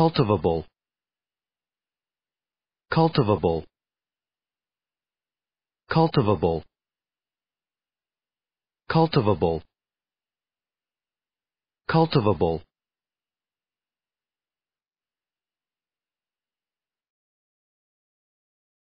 cultivable cultivable cultivable cultivable cultivable